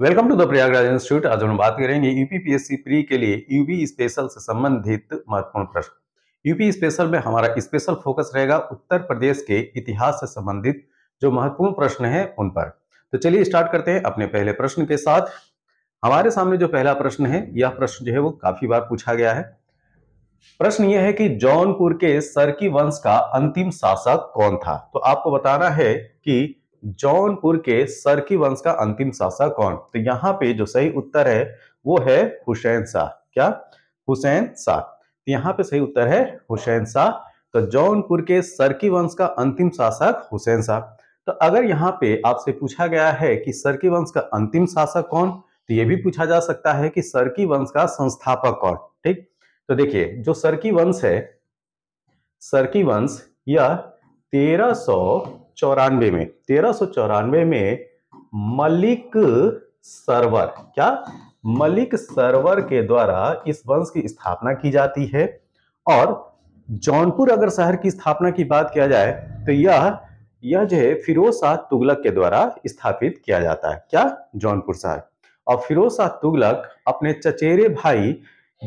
welcome to the Prayagraj institute आज हम बात करेंगे यूपीपीएससी प्री के लिए यूपी स्पेशल से संबंधित महत्वपूर्ण प्रश्न यूपी स्पेशल में हमारा स्पेशल फोकस रहेगा उत्तर प्रदेश के इतिहास से संबंधित जो महत्वपूर्ण प्रश्न है उन पर तो चलिए स्टार्ट करते हैं अपने पहले प्रश्न के साथ हमारे सामने जो पहला प्रश्न है यह प्रश्न जो है वो काफी बार पूछा गया है प्रश्न यह है कि जौनपुर के सरकी वंश का अंतिम शासक कौन था तो आपको बताना है कि जौनपुर के सरकी वंश का अंतिम शासक कौन तो यहाँ पे जो सही उत्तर है वो है हुसैन शाह क्या हुसैन शाह तो यहाँ पे सही उत्तर है हुसैन शाह तो जौनपुर के सरकी वंश का अंतिम शासक हुसैन शाह तो अगर यहाँ पे आपसे पूछा गया है कि सरकी वंश का अंतिम शासक कौन तो ये भी पूछा जा सकता है कि सरकी वंश का संस्थापक कौन ठीक तो देखिए जो सरकी वंश है सरकी वंश यह तेरह चौरानवे में तेरह सौ चौरानवे में मलिक सरवर क्या मलिक सरवर के द्वारा इस वंश की स्थापना की जाती है और जौनपुर अगर शहर की स्थापना की बात किया जाए तो यह यह जो है फिरोज शाह तुगलक के द्वारा स्थापित किया जाता है क्या जौनपुर शहर और फिरोज शाह तुगलक अपने चचेरे भाई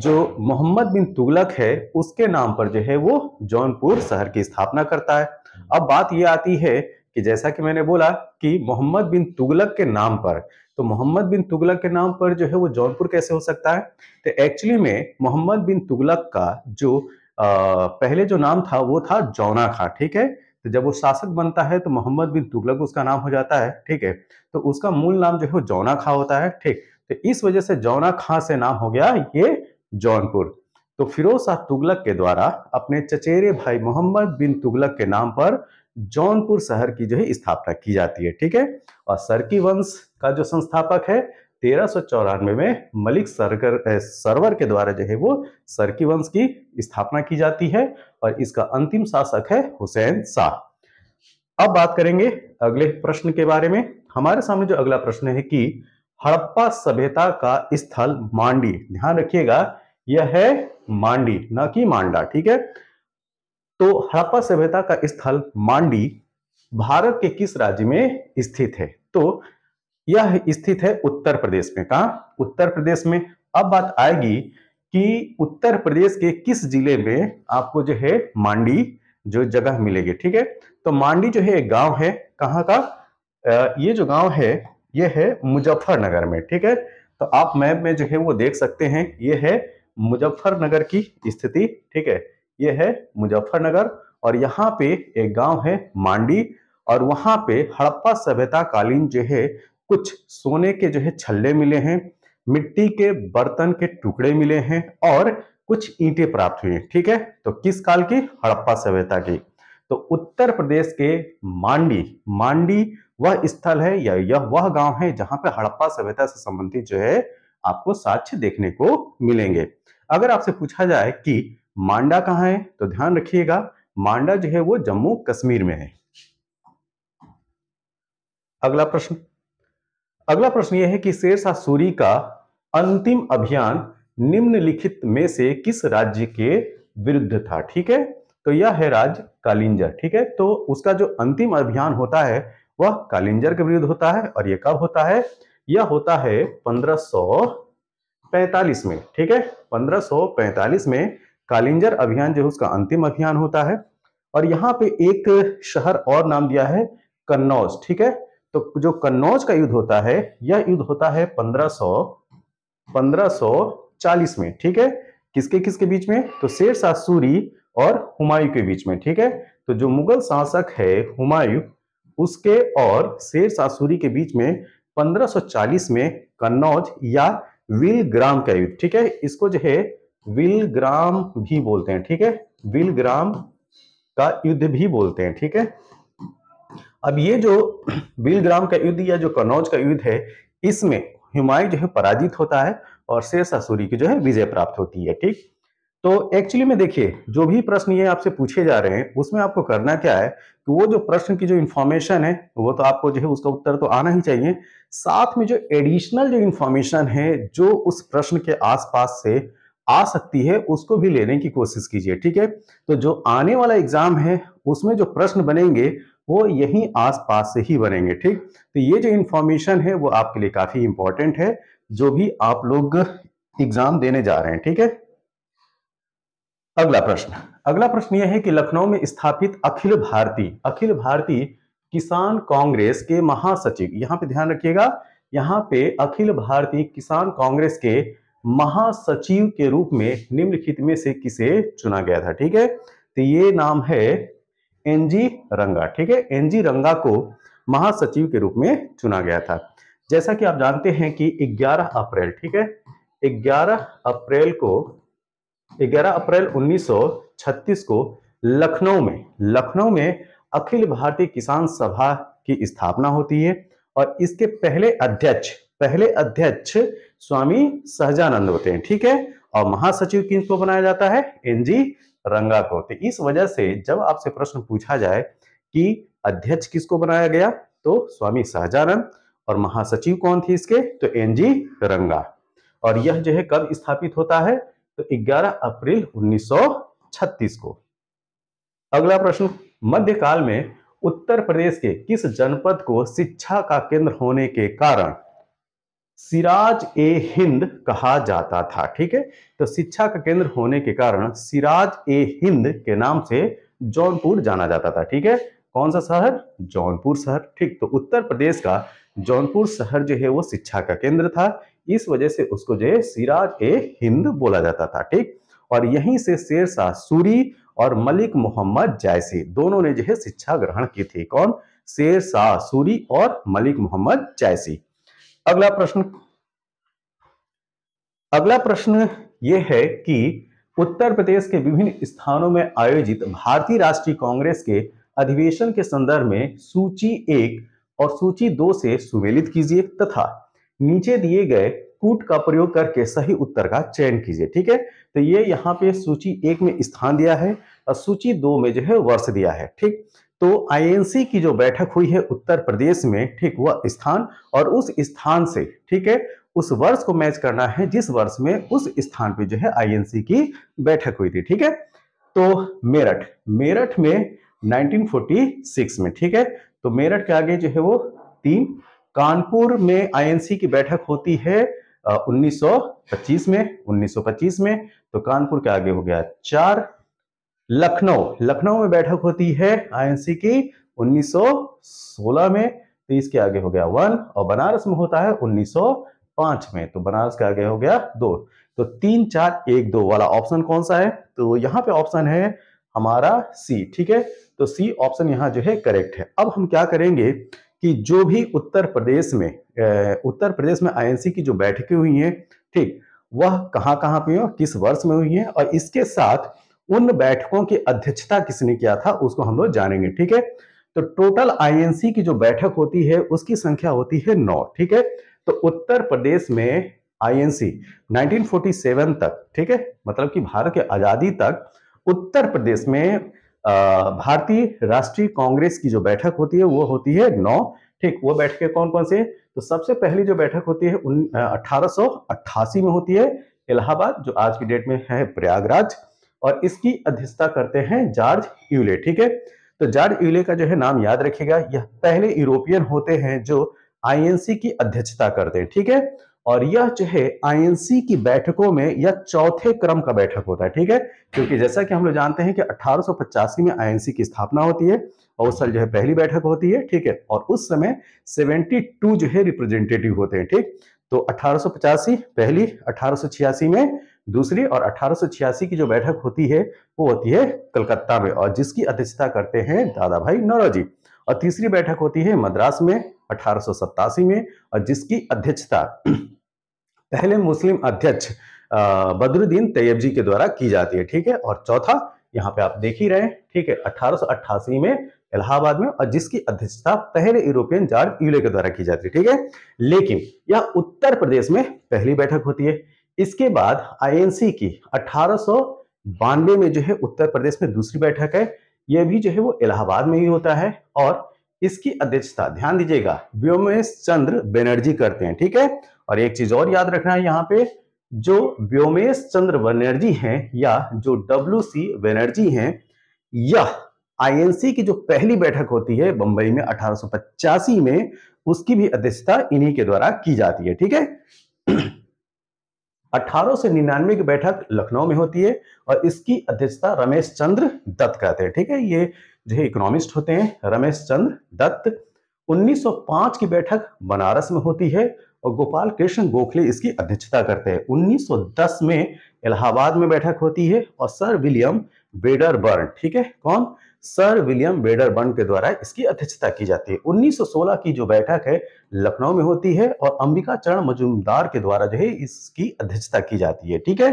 जो मोहम्मद बिन तुगलक है उसके नाम पर जो है वो जौनपुर शहर की स्थापना करता है अब बात यह आती है कि जैसा कि मैंने बोला कि मोहम्मद बिन तुगलक के नाम पर तो मोहम्मद बिन तुगलक के नाम पर जो है वो जौनपुर कैसे हो सकता है तो एक्चुअली में मोहम्मद बिन तुगलक का जो आ, पहले जो नाम था वो था जौना खां ठीक है तो जब वो शासक बनता है तो मोहम्मद बिन तुगलक उसका नाम हो जाता है ठीक है तो उसका मूल नाम जो है वो जौना खां होता है ठीक तो इस वजह से जौना खां से नाम हो गया ये जौनपुर तो फिरोज शाह तुगलक के द्वारा अपने चचेरे भाई मोहम्मद बिन तुगलक के नाम पर जौनपुर शहर की जो है स्थापना की जाती है ठीक है और सरकी वंश का जो संस्थापक है तेरह में मलिक सरकर सरवर के द्वारा जो है वो सरकी वंश की स्थापना की जाती है और इसका अंतिम शासक है हुसैन शाह अब बात करेंगे अगले प्रश्न के बारे में हमारे सामने जो अगला प्रश्न है कि हड़प्पा सभ्यता का स्थल मांडी ध्यान रखिएगा यह है मांडी ना कि मांडा ठीक है तो हड़प्पा सभ्यता का स्थल मांडी भारत के किस राज्य में स्थित है तो यह स्थित है उत्तर प्रदेश में कहा उत्तर प्रदेश में अब बात आएगी कि उत्तर प्रदेश के किस जिले में आपको जो है मांडी जो जगह मिलेगी ठीक है तो मांडी जो है एक गांव है कहाँ का आ, ये जो गांव है ये है मुजफ्फरनगर में ठीक है तो आप मैप में जो है वो देख सकते हैं ये है मुजफ्फरनगर की स्थिति ठीक है ये है मुजफ्फरनगर और यहाँ पे एक गांव है मांडी और वहां पे हड़प्पा सभ्यता कालीन जो है कुछ सोने के जो है छल्ले मिले हैं मिट्टी के बर्तन के टुकड़े मिले हैं और कुछ ईंटे प्राप्त हैं ठीक है तो किस काल की हड़प्पा सभ्यता की तो उत्तर प्रदेश के मांडी मांडी वह स्थल है या यह वह गांव है जहां पे हड़प्पा सभ्यता से संबंधित जो है आपको साक्ष्य देखने को मिलेंगे अगर आपसे पूछा जाए कि मांडा कहाँ है तो ध्यान रखिएगा मांडा जो है वो जम्मू कश्मीर में है अगला प्रश्न अगला प्रश्न यह है कि शेरशाह सूरी का अंतिम अभियान निम्नलिखित में से किस राज्य के विरुद्ध था ठीक है तो यह है राज्य कालिंजर ठीक है तो उसका जो अंतिम अभियान होता है वह कालिंजर के विरुद्ध होता है और यह कब होता है यह होता है 1545 में ठीक है 1545 में कालिंजर अभियान जो है उसका अंतिम अभियान होता है और यहाँ पे एक शहर और नाम दिया है कन्नौज ठीक है तो जो कन्नौज का युद्ध होता है यह युद्ध होता है 1500 1540 में ठीक है किसके किसके बीच में तो शेर शाह सूरी और हुमायूं के बीच में ठीक है तो जो मुगल शासक है हुमायूं उसके और शेर शाह सूरी के बीच में 1540 में कन्नौज या विल ग्राम का युद्ध ठीक है इसको जो है विल ग्राम भी बोलते हैं ठीक है विल ग्राम का युद्ध भी बोलते हैं ठीक है अब ये जो विल ग्राम का युद्ध या जो कन्नौज का युद्ध है इसमें हिमायू जो है पराजित होता है और शेष सूरी की जो है विजय प्राप्त होती है ठीक तो एक्चुअली में देखिए जो भी प्रश्न ये आपसे पूछे जा रहे हैं उसमें आपको करना क्या है तो वो जो प्रश्न की जो इन्फॉर्मेशन है वो तो आपको जो है उसका उत्तर तो आना ही चाहिए साथ में जो एडिशनल जो इन्फॉर्मेशन है जो उस प्रश्न के आसपास से आ सकती है उसको भी लेने की कोशिश कीजिए ठीक है तो जो आने वाला एग्जाम है उसमें जो प्रश्न बनेंगे वो यही आसपास से ही बनेंगे ठीक तो ये जो इन्फॉर्मेशन है वो आपके लिए काफ़ी इंपॉर्टेंट है जो भी आप लोग एग्जाम देने जा रहे हैं ठीक है अगला प्रश्न अगला प्रश्न यह है कि लखनऊ में स्थापित अखिल भारतीय अखिल भारतीय किसान कांग्रेस के महासचिव यहां पे ध्यान रखिएगा यहां पे अखिल भारतीय किसान कांग्रेस के महासचिव के रूप में निम्नलिखित में से किसे चुना गया था ठीक है तो ये नाम है एनजी रंगा ठीक है एनजी रंगा को महासचिव के रूप में चुना गया था जैसा कि आप जानते हैं कि 11 अप्रैल ठीक है 11 अप्रैल को 11 अप्रैल 1936 को लखनऊ में लखनऊ में अखिल भारतीय किसान सभा की स्थापना होती है और इसके पहले अध्यक्ष पहले अध्यक्ष स्वामी सहजानंद होते हैं ठीक है और महासचिव किसको बनाया जाता है एनजी रंगा को तो इस वजह से जब आपसे प्रश्न पूछा जाए कि अध्यक्ष किसको बनाया गया तो स्वामी सहजानंद और महासचिव कौन थे इसके तो एनजी रंगा और यह जो है कब स्थापित होता है तो 11 अप्रैल 1936 को अगला प्रश्न मध्यकाल में उत्तर प्रदेश के किस जनपद को शिक्षा का केंद्र होने के कारण सिराज ए हिंद कहा जाता था ठीक है तो शिक्षा का केंद्र होने के कारण सिराज ए हिंद के नाम से जौनपुर जाना जाता था ठीक है कौन सा शहर जौनपुर शहर ठीक तो उत्तर प्रदेश का जौनपुर शहर जो है वो शिक्षा का केंद्र था इस वजह से उसको जो है सिराज ए हिंद बोला जाता था ठीक और यहीं से शेर शाह सूरी और मलिक मोहम्मद जायसी दोनों ने जो है शिक्षा ग्रहण की थी कौन शेर शाह सूरी और मलिक मोहम्मद जायसी अगला प्रश्न अगला प्रश्न ये है कि उत्तर प्रदेश के विभिन्न स्थानों में आयोजित भारतीय राष्ट्रीय कांग्रेस के अधिवेशन के संदर्भ में सूची एक और सूची दो से सुमेलित कीजिए तथा नीचे दिए गए कूट का प्रयोग करके सही उत्तर का चयन कीजिए ठीक है तो ये यहाँ पे सूची एक में स्थान दिया है और सूची दो में जो है वर्ष दिया है ठीक तो आईएनसी की जो बैठक हुई है उत्तर प्रदेश में ठीक वह स्थान और उस स्थान से ठीक है उस वर्ष को मैच करना है जिस वर्ष में उस स्थान पे जो है आईएनसी की बैठक हुई थी ठीक है तो मेरठ मेरठ में 1946 में ठीक है तो मेरठ के आगे जो है वो तीन कानपुर में आईएनसी की बैठक होती है आ, 1925 में 1925 में तो कानपुर के आगे हो गया चार लखनऊ लखनऊ में बैठक होती है आईएनसी की 1916 में तो इसके आगे हो गया वन और बनारस में होता है 1905 में तो बनारस के आगे हो गया दो तो तीन चार एक दो वाला ऑप्शन कौन सा है तो यहाँ पे ऑप्शन है हमारा सी ठीक है तो सी ऑप्शन यहाँ जो है करेक्ट है अब हम क्या करेंगे कि जो भी उत्तर प्रदेश में उत्तर प्रदेश में आईएनसी की जो बैठकें हुई हैं ठीक वह कहाँ कहाँ पे और किस वर्ष में हुई है और इसके साथ उन बैठकों की अध्यक्षता किसने किया था उसको हम लोग जानेंगे ठीक है तो टोटल आईएनसी की जो बैठक होती है उसकी संख्या होती है नौ ठीक है तो उत्तर प्रदेश में आईएनसी 1947 तक ठीक है मतलब कि भारत के आजादी तक उत्तर प्रदेश में भारतीय राष्ट्रीय कांग्रेस की जो बैठक होती है वो होती है नौ ठीक वो बैठकें कौन कौन से तो सबसे पहली जो बैठक होती है अठारह में होती है इलाहाबाद जो आज की डेट में है प्रयागराज और इसकी अध्यक्षता करते हैं जॉर्ज यूले ठीक है तो जॉर्ज यूले का जो है नाम याद रखिएगा यह पहले यूरोपियन होते हैं जो आईएनसी की अध्यक्षता करते हैं ठीक है और यह जो है आईएनसी की बैठकों में यह चौथे क्रम का बैठक होता है ठीक है क्योंकि जैसा कि हम लोग जानते हैं कि अठारह में आईएनसी की स्थापना होती है और उस साल जो है पहली बैठक होती है ठीक है और उस समय 72 जो है रिप्रेजेंटेटिव होते हैं ठीक तो अठारह पहली अठारह में दूसरी और अठारह की जो बैठक होती है वो होती है कलकत्ता में और जिसकी अध्यक्षता करते हैं दादा भाई नौरोजी और तीसरी बैठक होती है मद्रास में अठारह में और जिसकी अध्यक्षता पहले मुस्लिम अध्यक्ष बदरुद्दीन तैयब जी के द्वारा की जाती है ठीक है और चौथा यहाँ पे आप देख ही रहे ठीक है अठारह में इलाहाबाद में और जिसकी अध्यक्षता पहले यूरोपियन जार्ज यूले के द्वारा की जाती है ठीक है लेकिन यह उत्तर प्रदेश में पहली बैठक होती है इसके बाद आईएनसी की अठारह में जो है उत्तर प्रदेश में दूसरी बैठक है यह भी जो है वो इलाहाबाद में ही होता है और इसकी अध्यक्षता ध्यान दीजिएगा व्योमेश चंद्र बनर्जी करते हैं ठीक है और एक चीज और याद रखना है यहाँ पे जो व्योमेश चंद्र बनर्जी हैं या जो डब्ल्यू सी बनर्जी हैं या आईएनसी की जो पहली बैठक होती है बंबई में अठारह में उसकी भी अध्यक्षता इन्हीं के द्वारा की जाती है ठीक है अठारह से निन्यानवे की बैठक लखनऊ में होती है और इसकी अध्यक्षता रमेश चंद्र दत्त करते हैं ठीक है ये जो है इकोनॉमिस्ट होते हैं रमेश चंद्र दत्त 1905 की बैठक बनारस में होती है और गोपाल कृष्ण गोखले इसकी अध्यक्षता करते हैं 1910 में इलाहाबाद में बैठक होती है और सर विलियम बेडरबर्न ठीक है कौन सर विलियम बेडरबर्न के द्वारा इसकी अध्यक्षता की जाती है 1916 की जो बैठक है लखनऊ में होती है और अंबिका चरण मजुमदार के द्वारा जो है इसकी अध्यक्षता की जाती है ठीक है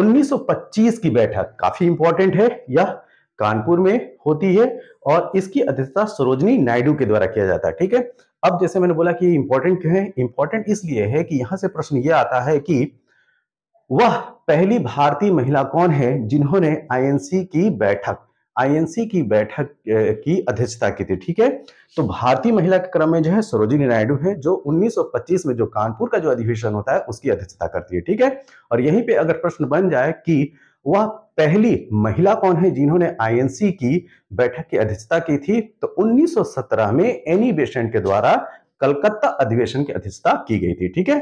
1925 की बैठक काफी इंपॉर्टेंट है यह कानपुर में होती है और इसकी अध्यक्षता सरोजनी नायडू के द्वारा किया जाता है ठीक है अब जैसे मैंने बोला कि इंपॉर्टेंट क्यों है इंपॉर्टेंट इसलिए है कि यहां से प्रश्न ये आता है कि वह पहली भारतीय महिला कौन है जिन्होंने आईएनसी की बैठक आईएनसी की बैठक की अध्यक्षता की थी ठीक है तो भारतीय महिला के क्रम में जो है सरोजिनी नायडू है जो 1925 में जो कानपुर का जो अधिवेशन होता है उसकी अध्यक्षता करती है ठीक है और यहीं पे अगर प्रश्न बन जाए कि वह पहली महिला कौन है जिन्होंने आईएनसी की बैठक की अध्यक्षता की थी तो 1917 में एनी बेसेंट के द्वारा कलकत्ता अधिवेशन की अध्यक्षता की गई थी ठीक है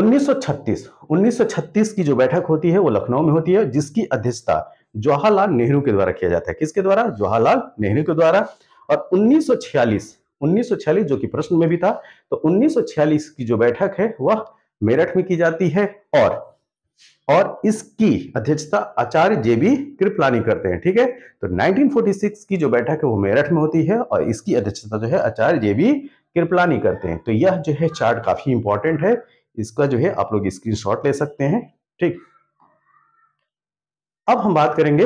1936 1936 की जो बैठक होती है वो लखनऊ में होती है जिसकी अध्यक्षता जवाहरलाल नेहरू के द्वारा किया जाता है किसके द्वारा जवाहरलाल नेहरू के द्वारा और 1946 1946 जो कि प्रश्न में भी था तो 1946 की जो बैठक है वह मेरठ में की जाती है और और इसकी अध्यक्षता आचार्य जेबी कृपलानी करते हैं ठीक है तो 1946 की जो बैठक है वो मेरठ में होती है और इसकी अध्यक्षता जो है आचार्य जेबी कृपलानी करते हैं तो यह जो है चार्ट काफी इंपॉर्टेंट है इसका जो है आप लोग स्क्रीन ले सकते हैं ठीक अब हम बात करेंगे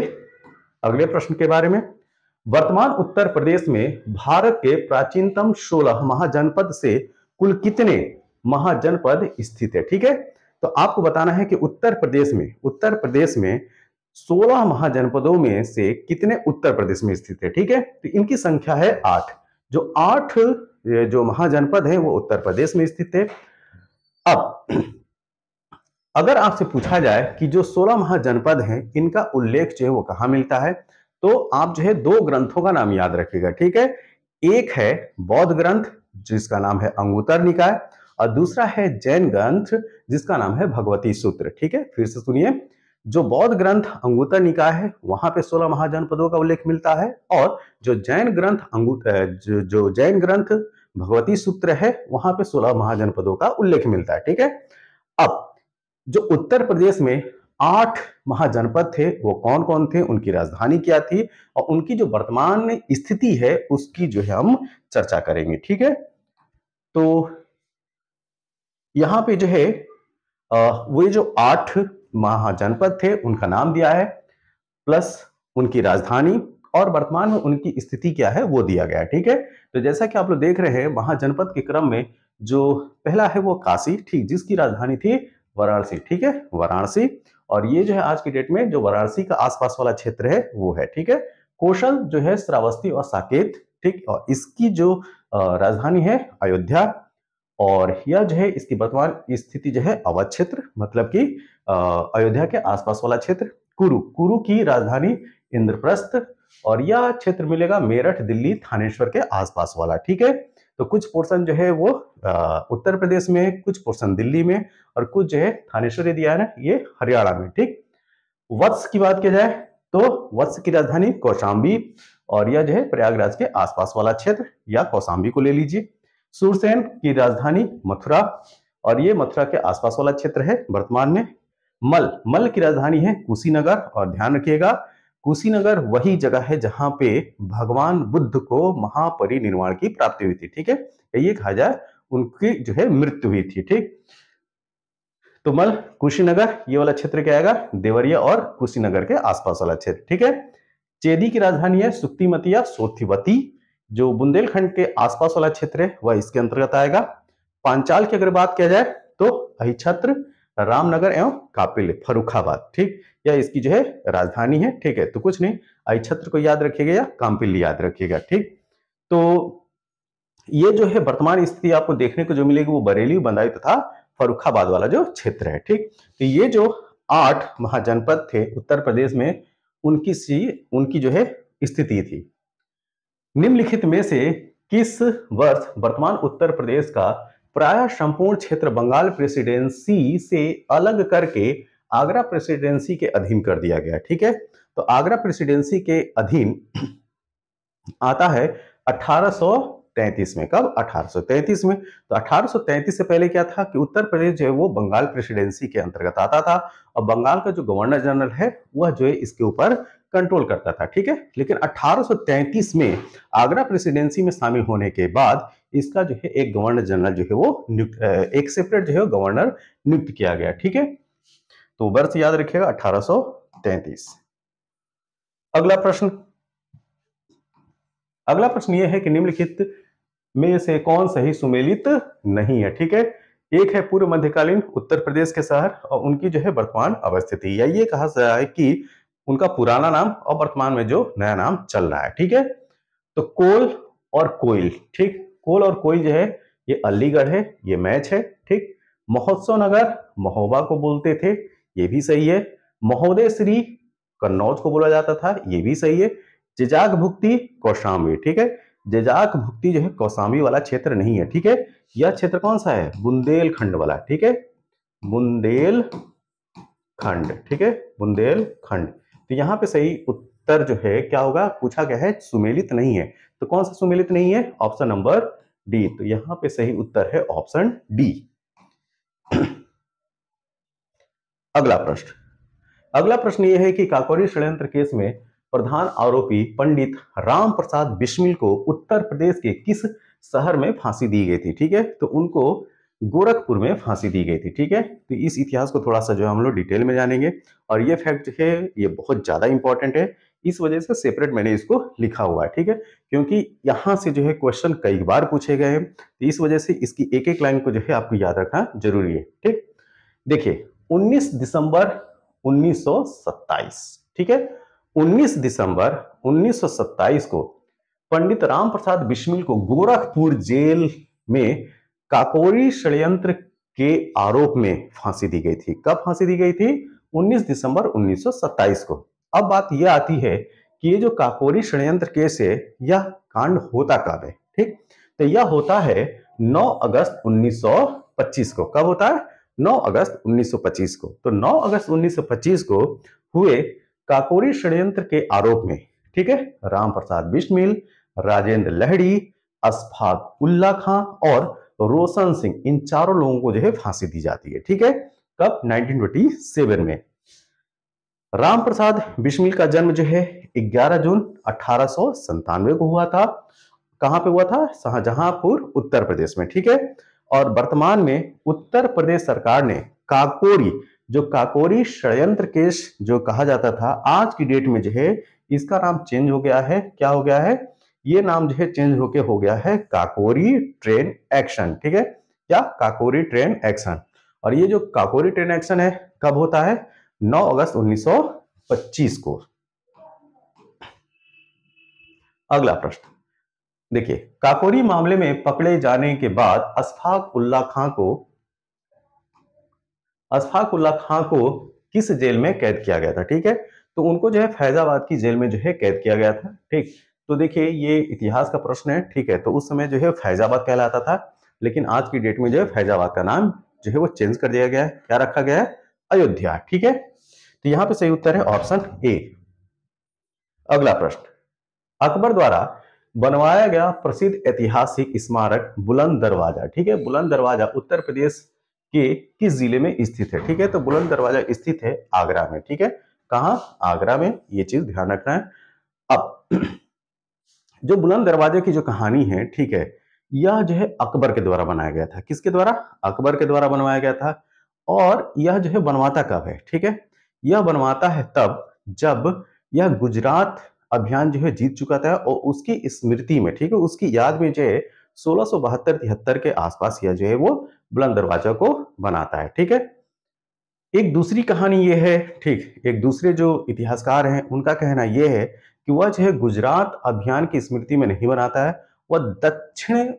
अगले प्रश्न के बारे में वर्तमान उत्तर प्रदेश में भारत के प्राचीनतम 16 महाजनपद से कुल कितने महाजनपद स्थित है ठीक है तो आपको बताना है कि उत्तर प्रदेश में उत्तर प्रदेश में 16 महाजनपदों में से कितने उत्तर प्रदेश में स्थित है ठीक है तो इनकी संख्या है आठ जो आठ जो महाजनपद है वो उत्तर प्रदेश में स्थित है अब अगर आपसे पूछा जाए कि जो 16 महाजनपद हैं इनका उल्लेख जो है वो कहा मिलता है तो आप जो है दो ग्रंथों का नाम याद रखिएगा ठीक है एक है बौद्ध ग्रंथ जिसका नाम है अंगुतर निकाय और दूसरा है जैन ग्रंथ जिसका नाम है भगवती सूत्र ठीक है फिर से सुनिए जो बौद्ध ग्रंथ अंगूतर निकाय है वहां पे सोलह महाजनपदों का उल्लेख मिलता है और जो जैन ग्रंथ अंगुत जो, जो जैन ग्रंथ भगवती सूत्र है वहां पे सोलह महाजनपदों का उल्लेख मिलता है ठीक है अब जो उत्तर प्रदेश में आठ महाजनपद थे वो कौन कौन थे उनकी राजधानी क्या थी और उनकी जो वर्तमान स्थिति है उसकी जो है हम चर्चा करेंगे ठीक है तो यहां पे जो है वे जो आठ महाजनपद थे उनका नाम दिया है प्लस उनकी राजधानी और वर्तमान में उनकी स्थिति क्या है वो दिया गया ठीक है तो जैसा कि आप लोग देख रहे हैं महाजनपद के क्रम में जो पहला है वो काशी ठीक जिसकी राजधानी थी वाराणसी ठीक है वाराणसी और ये जो है आज की डेट में जो वाराणसी का आसपास वाला क्षेत्र है वो है ठीक है कौशल जो है श्रावस्ती और साकेत ठीक और इसकी जो राजधानी है अयोध्या और यह जो है इसकी वर्तमान स्थिति जो है अवध क्षेत्र मतलब कि अयोध्या के आसपास वाला क्षेत्र कुरु कुरु की राजधानी इंद्रप्रस्थ और यह क्षेत्र मिलेगा मेरठ दिल्ली थानेश्वर के आसपास वाला ठीक है तो कुछ पोर्शन जो है वो उत्तर प्रदेश में कुछ पोर्शन दिल्ली में और कुछ जो है थानेश्वर ये दिया है ना ये हरियाणा में ठीक वत्स की बात किया जाए तो वत्स की राजधानी कौशाम्बी और यह जो है प्रयागराज के आसपास वाला क्षेत्र या कौशाम्बी को ले लीजिए सूरसेन की राजधानी मथुरा और ये मथुरा के आसपास वाला क्षेत्र है वर्तमान में मल मल की राजधानी है कुशीनगर और ध्यान रखिएगा कुशीनगर वही जगह है जहां पे भगवान बुद्ध को महापरिनिर्वाण की प्राप्ति हुई थी ठीक है ये कहा जाए उनकी जो है मृत्यु हुई थी ठीक तो मल कुशीनगर ये वाला क्षेत्र क्या आएगा देवरिया और कुशीनगर के आसपास वाला क्षेत्र ठीक है चेदी की राजधानी है सुक्तिमती या सोथिवती जो बुंदेलखंड के आसपास वाला क्षेत्र है वह इसके अंतर्गत आएगा पांचाल की अगर बात किया जाए तो अहिछत्र रामनगर एवं कापिल फरुखाबाद ठीक या इसकी जो है राजधानी है ठीक है तो कुछ नहीं अहिछत्र को याद रखिएगा या कांपिल याद रखिएगा ठीक तो ये जो है वर्तमान स्थिति आपको देखने को जो मिलेगी वो बरेली बंदाई तथा फरुखाबाद वाला जो क्षेत्र है ठीक तो ये जो आठ महाजनपद थे उत्तर प्रदेश में उनकी सी उनकी जो है स्थिति थी निम्नलिखित में से किस वर्ष वर्तमान उत्तर प्रदेश का प्राय संपूर्ण क्षेत्र बंगाल प्रेसिडेंसी से अलग करके आगरा प्रेसिडेंसी के अधीन कर दिया गया ठीक है तो आगरा प्रेसिडेंसी के अधीन आता है 1833 में कब 1833 में तो 1833 से पहले क्या था कि उत्तर प्रदेश जो है वो बंगाल प्रेसिडेंसी के अंतर्गत आता था और बंगाल का जो गवर्नर जनरल है वह जो है इसके ऊपर कंट्रोल करता था ठीक है लेकिन 1833 में आगरा प्रेसिडेंसी में शामिल होने के बाद इसका जो है एक गवर्नर जनरल जो है वो एक सेपरेट जो है गवर्नर नियुक्त किया गया ठीक है तो वर्ष याद रखिएगा अठारह अगला प्रश्न अगला प्रश्न यह है कि निम्नलिखित में से कौन सही सुमेलित नहीं है ठीक है एक है पूर्व मध्यकालीन उत्तर प्रदेश के शहर और उनकी जो है वर्तमान अवस्थिति या ये कहा जा है कि उनका पुराना नाम और वर्तमान में जो नया नाम चल रहा है ठीक है तो कोल और कोयल ठीक कोल और कोयल जो है ये अलीगढ़ है ये मैच है ठीक महोत्सव नगर महोबा को बोलते थे ये भी सही है महोदय श्री कन्नौज को बोला जाता था ये भी सही है जेजाक भुक्ति कौशाम्बी ठीक है जेजाक भुक्ति जो है कौशाम्बी वाला क्षेत्र नहीं है ठीक है यह क्षेत्र कौन सा है बुंदेलखंड वाला ठीक है बुंदेलखंड ठीक है बुंदेलखंड तो यहाँ पे सही उत्तर जो है क्या होगा पूछा गया है सुमेलित नहीं है तो कौन सा सुमेलित नहीं है ऑप्शन नंबर डी तो यहाँ पे सही उत्तर है ऑप्शन डी अगला प्रश्न अगला प्रश्न यह है कि काकोरी षड्यंत्र केस में प्रधान आरोपी पंडित राम प्रसाद बिस्मिल को उत्तर प्रदेश के किस शहर में फांसी दी गई थी ठीक है तो उनको गोरखपुर में फांसी दी गई थी ठीक है तो इस इतिहास को थोड़ा सा जो है हम लोग डिटेल में जानेंगे और ये फैक्ट है ये बहुत ज़्यादा इंपॉर्टेंट है इस वजह से सेपरेट मैंने इसको लिखा हुआ है ठीक है क्योंकि यहाँ से जो है क्वेश्चन कई बार पूछे गए हैं तो इस वजह से इसकी एक एक लाइन को जो है आपको याद रखना जरूरी है ठीक देखिए 19 दिसंबर 1927 ठीक है 19 दिसंबर 1927 को पंडित राम प्रसाद बिश्मिल को गोरखपुर जेल में काकोरी षडयंत्र के आरोप में फांसी दी गई थी कब फांसी दी गई थी 19 दिसंबर 1927 को अब बात यह आती है कि ये जो काकोरी षडयंत्र केस है यह कांड होता कब है ठीक तो यह होता है 9 अगस्त 1925 को कब होता है 9 अगस्त 1925 को तो 9 अगस्त 1925 को हुए काकोरी षडयंत्र के आरोप में ठीक है राम प्रसाद बिश्मिल राजेंद्र लहड़ी अशफाक उल्ला खां और तो रोशन सिंह इन चारों लोगों को जो है फांसी दी जाती है ठीक है कब 1927 में राम प्रसाद बिस्मिल का जन्म जो है 11 जून अठारह को हुआ था कहां पे हुआ था शाहजहांपुर उत्तर प्रदेश में ठीक है और वर्तमान में उत्तर प्रदेश सरकार ने काकोरी जो काकोरी षडयंत्र केस जो कहा जाता था आज की डेट में जो है इसका नाम चेंज हो गया है क्या हो गया है ये नाम जो है चेंज होके हो गया है काकोरी ट्रेन एक्शन ठीक है क्या काकोरी ट्रेन एक्शन और ये जो काकोरी ट्रेन एक्शन है कब होता है 9 अगस्त 1925 को अगला प्रश्न देखिए काकोरी मामले में पकड़े जाने के बाद अशफाक उल्ला खां को अशफाक उल्ला खां को किस जेल में कैद किया गया था ठीक है तो उनको जो है फैजाबाद की जेल में जो है कैद किया गया था ठीक तो देखिए ये इतिहास का प्रश्न है ठीक है तो उस समय जो है फैजाबाद कहलाता था लेकिन आज की डेट में जो है फैजाबाद का नाम जो है वो चेंज कर दिया गया है क्या रखा गया है अयोध्या ठीक है तो यहां पे सही उत्तर है ऑप्शन ए अगला प्रश्न अकबर द्वारा बनवाया गया प्रसिद्ध ऐतिहासिक स्मारक बुलंद दरवाजा ठीक है बुलंद दरवाजा उत्तर प्रदेश के किस जिले में स्थित है ठीक है तो बुलंद दरवाजा स्थित है आगरा में ठीक है कहा आगरा में ये चीज ध्यान रखना है अब जो बुलंद दरवाजे की जो कहानी है ठीक है यह जो है अकबर के द्वारा बनाया गया था किसके द्वारा अकबर के द्वारा बनवाया गया था और यह जो है बनवाता कब है ठीक है यह बनवाता है तब जब यह गुजरात अभियान जो है जीत चुका था और उसकी स्मृति में ठीक है उसकी याद में जो है सोलह सौ बहत्तर तिहत्तर के आसपास यह जो है वो बुलंद दरवाजा को बनाता है ठीक है एक दूसरी कहानी यह है ठीक एक दूसरे जो इतिहासकार हैं उनका कहना यह है कि वह जो है गुजरात अभियान की स्मृति में नहीं बनाता है वह दक्षिण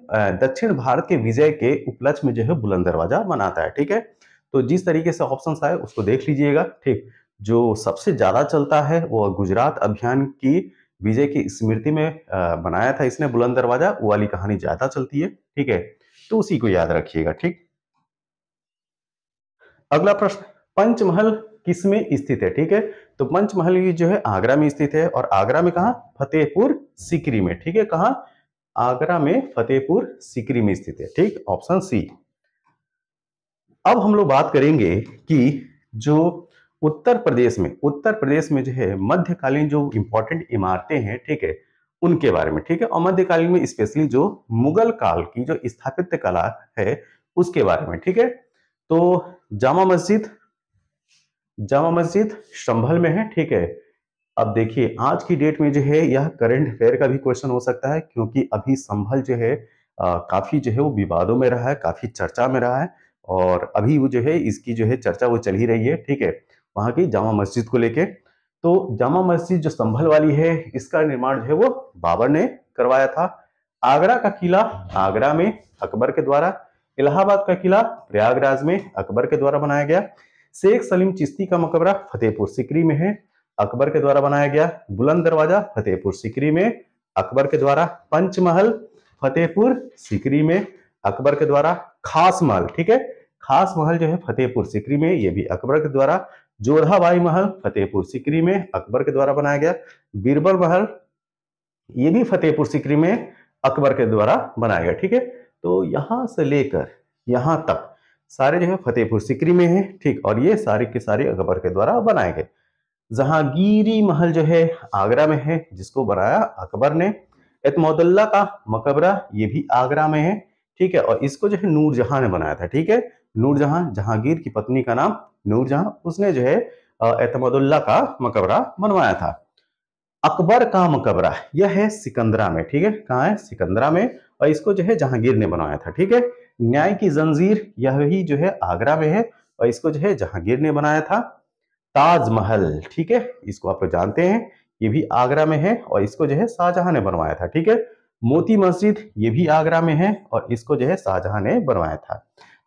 दक्षिण भारत के विजय के उपलक्ष्य में जो है बुलंद दरवाजा बनाता है ठीक है तो जिस तरीके से ऑप्शन आए उसको देख लीजिएगा ठीक जो सबसे ज्यादा चलता है वह गुजरात अभियान की विजय की स्मृति में बनाया था इसने बुलंद दरवाजा वो वाली कहानी ज्यादा चलती है ठीक है तो उसी को याद रखिएगा ठीक अगला प्रश्न पंचमहल किसमें स्थित है ठीक है तो पंचमहल ये जो है आगरा में स्थित है और आगरा में कहा फतेहपुर सिकरी में ठीक है कहा आगरा में फतेहपुर सिकरी में स्थित है ठीक ऑप्शन सी अब हम लोग बात करेंगे कि जो उत्तर प्रदेश में उत्तर प्रदेश में जो है मध्यकालीन जो इंपॉर्टेंट इमारतें हैं ठीक है उनके बारे में ठीक है और मध्यकालीन में स्पेशली जो मुगल काल की जो स्थापित कला है उसके बारे में ठीक है तो जामा मस्जिद जामा मस्जिद संभल में है ठीक है अब देखिए आज की डेट में जो है यह करंट अफेयर का भी क्वेश्चन हो सकता है क्योंकि अभी संभल जो है आ, काफी जो है वो विवादों में रहा है काफी चर्चा में रहा है और अभी वो जो है इसकी जो है चर्चा वो चल ही रही है ठीक है वहां की जामा मस्जिद को लेके तो जामा मस्जिद जो संभल वाली है इसका निर्माण जो है वो बाबर ने करवाया था आगरा का किला आगरा में अकबर के द्वारा इलाहाबाद का किला प्रयागराज में अकबर के द्वारा बनाया गया शेख सलीम चिश्ती का मकबरा फतेहपुर सिकरी में है अकबर के द्वारा बनाया गया बुलंद दरवाजा फतेहपुर सिकरी में अकबर के द्वारा पंचमहल फतेहपुर सिकरी में अकबर के द्वारा खास महल ठीक है खास महल जो है फतेहपुर सिकरी में ये भी अकबर के द्वारा जोरहाबाई महल फतेहपुर सिकरी में अकबर के द्वारा बनाया गया बीरबल महल ये भी फतेहपुर सिकरी में अकबर के द्वारा बनाया गया ठीक है तो यहां से लेकर यहां तक सारे जो है फतेहपुर सिकरी में है ठीक और ये सारे के सारे अकबर के द्वारा बनाए गए जहांगीरी महल जो है आगरा में है जिसको बनाया अकबर ने एतमोदल्ला का मकबरा ये भी आगरा में है ठीक है और इसको जो है नूरजहां ने बनाया था ठीक है नूरजहां जहांगीर की पत्नी का नाम नूरजहां उसने जो है एतमदुल्ला का मकबरा बनवाया था अकबर का मकबरा यह है सिकंदरा में ठीक है कहाँ है सिकंदरा में और इसको जो है जहांगीर ने बनवाया था ठीक है न्याय की जंजीर ही जो है आगरा में है और इसको जो है जहांगीर ने बनाया था ताजमहल ठीक है इसको आप लोग जानते हैं ये भी आगरा में है और इसको जो है शाहजहां ने बनवाया था ठीक है मोती मस्जिद ये भी आगरा में है और इसको जो है शाहजहां ने बनवाया था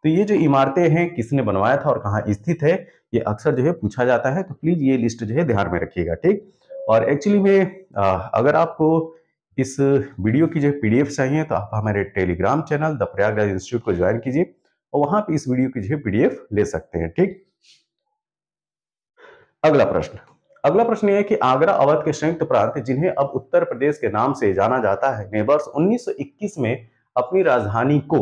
तो ये जो इमारतें हैं किसने बनवाया था और कहाँ स्थित है ये अक्सर जो है पूछा जाता है तो प्लीज ये लिस्ट जो है ध्यान में रखिएगा ठीक और एक्चुअली में अगर आपको इस वीडियो की जो पीडीएफ चाहिए तो आप हमारे telegram channel the Prayagraj institute को ज्वाइन कीजिए और वहां पर इस वीडियो की जो पीडीएफ ले सकते हैं ठीक अगला प्रश्न अगला प्रश्न यह है कि आगरा अवध के संयुक्त प्रांत जिन्हें अब उत्तर प्रदेश के नाम से जाना जाता है ने वर्ष 1921 में अपनी राजधानी को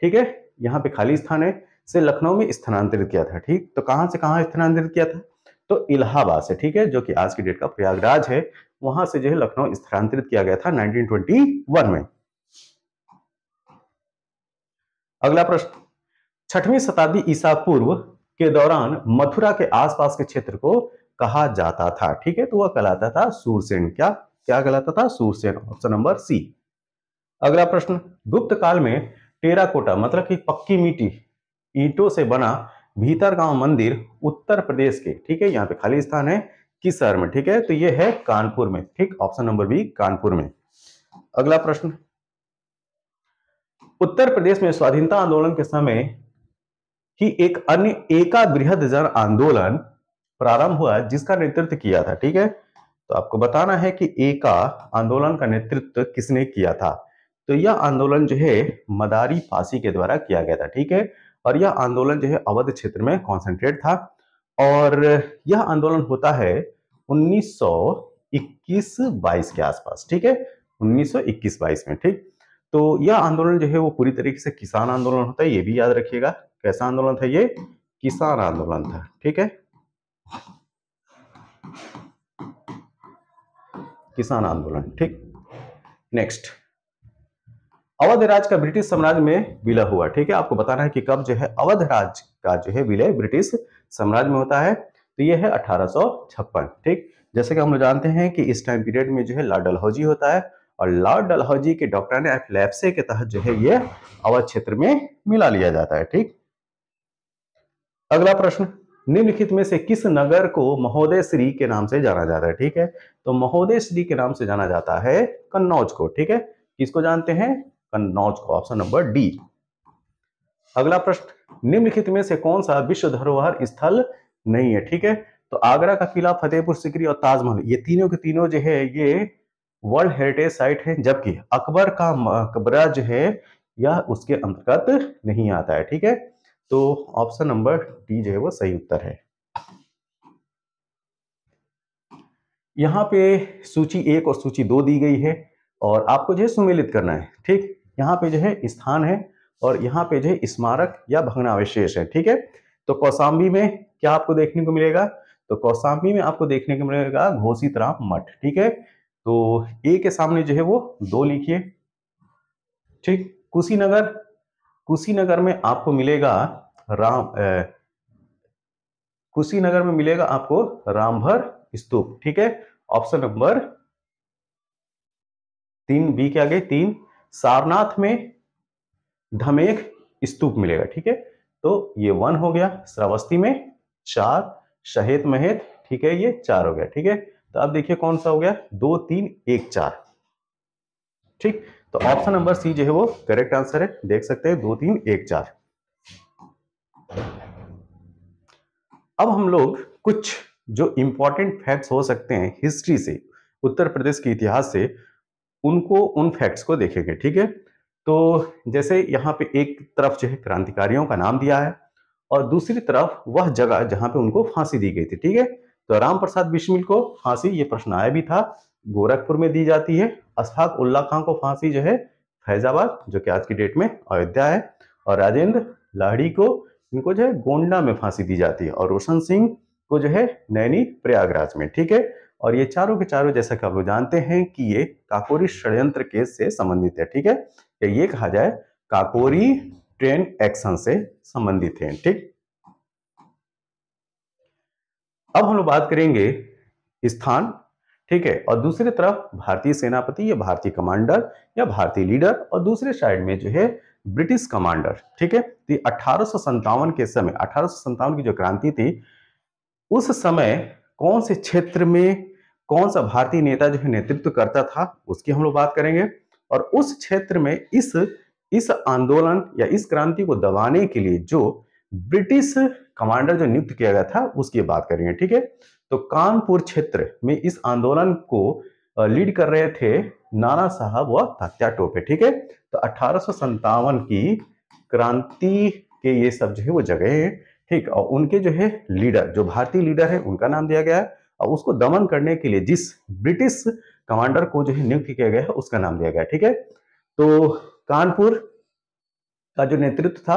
ठीक है यहाँ पे खाली स्थान है से लखनऊ में स्थानांतरित किया था ठीक तो कहां से कहां स्थानांतरित किया था तो इलाहाबाद से ठीक है जो कि आज की डेट का प्रयागराज है वहां से जो है लखनऊ स्थानांतरित किया गया था 1921 में अगला प्रश्न छठवीं शताब्दी ईसा पूर्व के दौरान मथुरा के आसपास के क्षेत्र को कहा जाता था ठीक है तो वह कहलाता था सूरसेन क्या क्या कहलाता था सूरसेन ऑप्शन नंबर सी अगला प्रश्न गुप्त काल में टेराकोटा मतलब कि पक्की मिट्टी ईटो से बना भीतर गांव मंदिर उत्तर प्रदेश के ठीक है यहाँ पे खाली स्थान है किस शहर में ठीक है तो ये है कानपुर में ठीक ऑप्शन नंबर बी कानपुर में अगला प्रश्न उत्तर प्रदेश में स्वाधीनता आंदोलन के समय ही एक अन्य एका बृहद जन आंदोलन प्रारंभ हुआ जिसका नेतृत्व किया था ठीक है तो आपको बताना है कि एका आंदोलन का नेतृत्व किसने किया था तो यह आंदोलन जो है मदारी फांसी के द्वारा किया गया था ठीक है और यह आंदोलन जो है अवध क्षेत्र में कॉन्सेंट्रेट था और यह आंदोलन होता है 1921-22 के आसपास ठीक है 1921-22 में ठीक तो यह आंदोलन जो है वो पूरी तरीके से किसान आंदोलन होता है ये भी याद रखिएगा कैसा आंदोलन था ये किसान आंदोलन था ठीक है किसान आंदोलन ठीक नेक्स्ट अवध राज का ब्रिटिश साम्राज्य में विलय हुआ ठीक है आपको बताना है कि कब जो है अवध राज का जो है विलय ब्रिटिश साम्राज्य में होता है तो ये है अठारह ठीक जैसे कि हम लोग जानते हैं कि इस टाइम पीरियड में जो है लॉर्ड डलहौजी होता है और लॉर्ड डलहौजी के डॉक्टर ने एफलेप्से के तहत जो है ये अवध क्षेत्र में मिला लिया जाता है ठीक अगला प्रश्न निम्नलिखित में से किस नगर को महोदय श्री के नाम से जाना जाता है ठीक है तो महोदय श्री के नाम से जाना जाता है कन्नौज को ठीक है किसको जानते हैं कन्नौज को ऑप्शन नंबर डी अगला प्रश्न निम्नलिखित में से कौन सा विश्व धरोहर स्थल नहीं है ठीक है तो आगरा का किला फतेहपुर सिकरी और ताजमहल ये तीनों के तीनों जो है ये वर्ल्ड हेरिटेज साइट है जबकि अकबर का मकबरा जो है यह उसके अंतर्गत नहीं आता है ठीक है तो ऑप्शन नंबर डी जो है वो सही उत्तर है यहाँ पे सूची एक और सूची दो दी गई है और आपको जो है सुमेलित करना है ठीक यहाँ पे जो है स्थान है और यहाँ पे जो है स्मारक या भग्नावशेष है ठीक है तो कौसाम्बी में क्या आपको देखने को मिलेगा तो कौसाम्बी में आपको देखने को मिलेगा घोषित राम मठ ठीक है तो ए के सामने जो है वो दो लिखिए ठीक कुशीनगर कुशीनगर में आपको मिलेगा राम कुशीनगर में मिलेगा आपको रामभर स्तूप ठीक है ऑप्शन नंबर तीन बी के आगे तीन सारनाथ में धमेख स्तूप मिलेगा ठीक है तो ये वन हो गया श्रावस्ती में चार शहेत महेत ठीक है ये चार हो गया ठीक है तो अब देखिए कौन सा हो गया दो तीन एक चार ठीक तो ऑप्शन नंबर सी जो है वो करेक्ट आंसर है देख सकते हैं दो तीन एक चार अब हम लोग कुछ जो इंपॉर्टेंट फैक्ट्स हो सकते हैं हिस्ट्री से उत्तर प्रदेश के इतिहास से उनको उन फैक्ट्स को देखेंगे ठीक है तो जैसे यहाँ पे एक तरफ जो है क्रांतिकारियों का नाम दिया है और दूसरी तरफ वह जगह जहाँ पे उनको फांसी दी गई थी ठीक है तो राम प्रसाद बिश्मिल को फांसी ये प्रश्न आया भी था गोरखपुर में दी जाती है अशफाक उल्ला खां को फांसी जो है फैजाबाद जो कि आज की डेट में अयोध्या है और राजेंद्र लाहड़ी को इनको जो है गोंडा में फांसी दी जाती है और रोशन सिंह को जो है नैनी प्रयागराज में ठीक है और ये चारों के चारों जैसा कि आप लोग जानते हैं कि ये काकोरी षडयंत्र केस से संबंधित है ठीक है या ये कहा जाए काकोरी ट्रेन एक्शन से संबंधित है ठीक अब हम लोग बात करेंगे स्थान ठीक है और दूसरी तरफ भारतीय सेनापति या भारतीय कमांडर या भारतीय लीडर और दूसरे साइड में जो है ब्रिटिश कमांडर ठीक है तो अठारह के समय अठारह की जो क्रांति थी उस समय कौन से क्षेत्र में कौन सा भारतीय नेता जो है नेतृत्व करता था उसकी हम लोग बात करेंगे और उस क्षेत्र में इस इस आंदोलन या इस क्रांति को दबाने के लिए जो ब्रिटिश कमांडर जो नियुक्त किया गया था उसकी बात करेंगे ठीक है तो कानपुर क्षेत्र में इस आंदोलन को लीड कर रहे थे नाना साहब व तात्या टोपे ठीक है तो अठारह की क्रांति के ये सब जो है वो जगह है ठीक और उनके जो है लीडर जो भारतीय लीडर है उनका नाम दिया गया है और उसको दमन करने के लिए जिस ब्रिटिश कमांडर को जो है नियुक्त किया गया है उसका नाम दिया गया ठीक है तो कानपुर का जो नेतृत्व था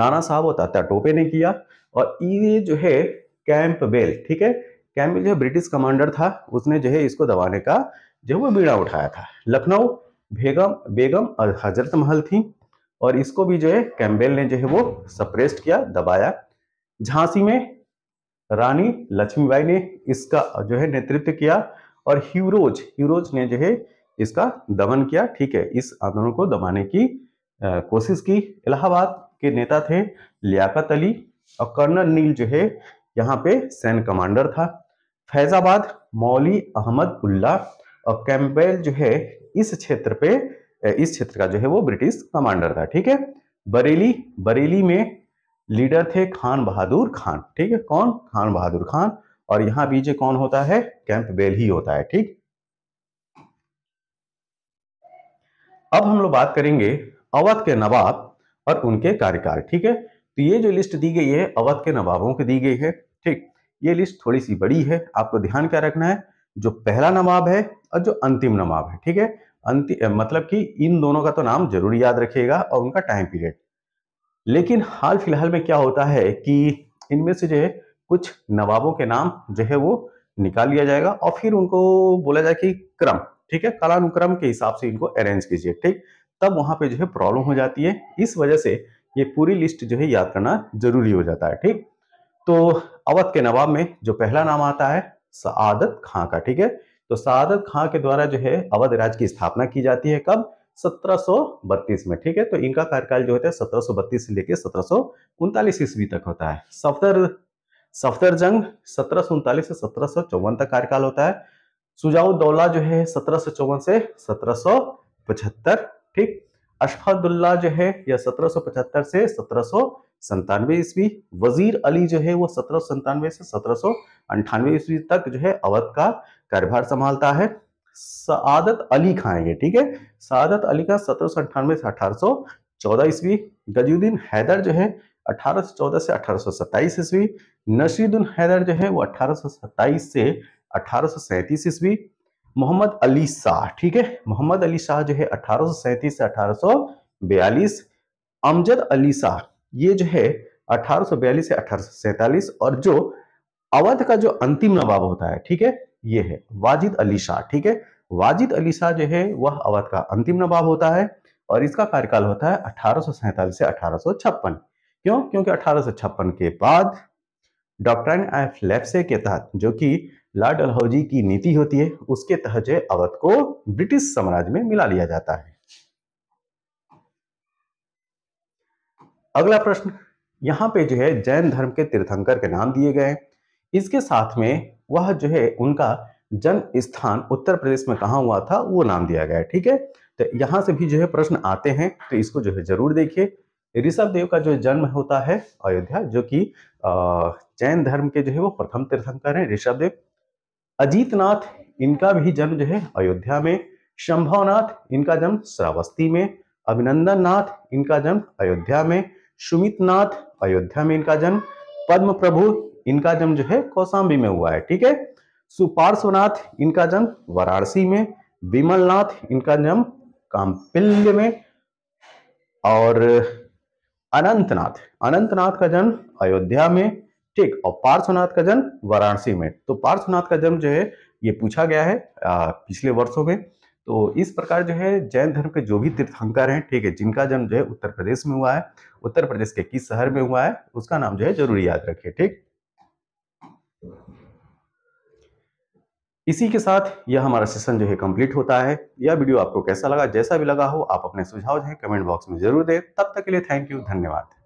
नाना साहब और तात्या टोपे ने किया और ये जो है कैंप बेल ठीक है कैंप जो है ब्रिटिश कमांडर था उसने जो है इसको दबाने का जो वो बीड़ा उठाया था लखनऊ बेगम बेगम और हजरत महल थी और इसको भी जो है कैम्बेल ने जो है वो सप्रेस्ट किया दबाया झांसी में रानी लक्ष्मीबाई ने इसका जो है नेतृत्व किया और ह्यूरोज ह्यूरोज ने जो है इसका दमन किया ठीक है इस आंदोलन को दबाने की आ, कोशिश की इलाहाबाद के नेता थे लियाकत अली और कर्नल नील जो है यहाँ पे सैन्य कमांडर था फैजाबाद मौली अहमद उल्ला और कैम्बेल जो है इस क्षेत्र पे इस क्षेत्र का जो है वो ब्रिटिश कमांडर था ठीक है बरेली बरेली में लीडर थे खान बहादुर खान ठीक है कौन खान बहादुर खान और यहां बीजे कौन होता है कैंप बेल ही होता है ठीक अब हम लोग बात करेंगे अवध के नवाब और उनके कार्यकाल ठीक है तो ये जो लिस्ट दी गई है अवध के नवाबों की दी गई है ठीक ये लिस्ट थोड़ी सी बड़ी है आपको ध्यान क्या रखना है जो पहला नवाब है और जो अंतिम नवाब है ठीक है अंतिम मतलब कि इन दोनों का तो नाम जरूर याद रखिएगा और उनका टाइम पीरियड लेकिन हाल फिलहाल में क्या होता है कि इनमें से जो है कुछ नवाबों के नाम जो है वो निकाल लिया जाएगा और फिर उनको बोला जाए कि क्रम ठीक है कालानुक्रम के हिसाब से इनको अरेंज कीजिए ठीक तब वहां पे जो है प्रॉब्लम हो जाती है इस वजह से ये पूरी लिस्ट जो है याद करना जरूरी हो जाता है ठीक तो अवध के नवाब में जो पहला नाम आता है सआदत खां का ठीक है तो सआदत खां के द्वारा जो है अवध राज की स्थापना की जाती है कब 1732 में ठीक है तो इनका कार्यकाल जो होता है 1732 से लेकर सत्रह ईस्वी तक होता है सफदर जंग सत्रह से सत्रह तक कार्यकाल होता है सुजाउदौला जो है सत्रह से सत्रह ठीक अशफादुल्ला जो है यह पचहत्तर से सत्रह संतानवे ईस्वी वजीर अली जो है वो सत्रह संतानवे से सत्रह अंठानवे ईस्वी तक जो है अवध का कार्यभार संभालता है सदत अली खां ये ठीक है सदत अली का सत्रह से अठारह सौ चौदह ईस्वी गजुद्दीन हैदर जो है 1814 से 1827 ईस्वी नसीदुल हैदर जो है वो 1827 से अठारह ईस्वी मोहम्मद अली शाह ठीक है मोहम्मद अली शाह जो है अठारह से अठारह अमजद अली शाह ये जो है 1842 से अठारह और जो अवध का जो अंतिम नवाब होता है ठीक है ये है वाजिद अली शाह ठीक है वाजिद अली शाह जो है वह अवध का अंतिम नवाब होता है और इसका कार्यकाल होता है अठारह से अठारह क्यों क्योंकि अठारह के बाद डॉक्ट्राइन ऑफ लेप्से के तहत जो कि लॉर्ड डलहौजी की नीति होती है उसके तहत जो अवध को ब्रिटिश साम्राज्य में मिला लिया जाता है अगला प्रश्न यहाँ पे जो है जैन धर्म के तीर्थंकर के नाम दिए गए इसके साथ में वह जो है उनका जन्म स्थान उत्तर प्रदेश में कहा हुआ था वो नाम दिया गया है ठीक है तो यहां से भी जो है प्रश्न आते हैं तो इसको जो है जरूर देखिए ऋषभ देव का जो जन्म होता है अयोध्या जो कि जैन धर्म के जो है वो प्रथम तीर्थंकर है ऋषभ देव अजीतनाथ इनका भी जन्म जो है अयोध्या में शंभवनाथ इनका जन्म श्रावस्ती में अभिनंदन नाथ इनका जन्म अयोध्या में सुमित नाथ अयोध्या में इनका जन्म पद्म प्रभु इनका जन्म जो है कौशाम्बी में हुआ है ठीक है सुपार्श्वनाथ इनका जन्म वाराणसी में विमलनाथ इनका जन्म काम्पिल्य में और अनंतनाथ अनंतनाथ का जन्म अयोध्या में ठीक और पार्श्वनाथ का जन्म वाराणसी में तो पार्श्वनाथ का जन्म जो है ये पूछा गया है आ, पिछले वर्षों में तो इस प्रकार जो है जैन धर्म के जो भी तीर्थंकर हैं ठीक है जिनका जन्म जो है उत्तर प्रदेश में हुआ है उत्तर प्रदेश के किस शहर में हुआ है उसका नाम जो है जरूर याद रखें ठीक इसी के साथ यह हमारा सेशन जो है कंप्लीट होता है यह वीडियो आपको कैसा लगा जैसा भी लगा हो आप अपने सुझाव जो है कमेंट बॉक्स में जरूर दें तब तक के लिए थैंक यू धन्यवाद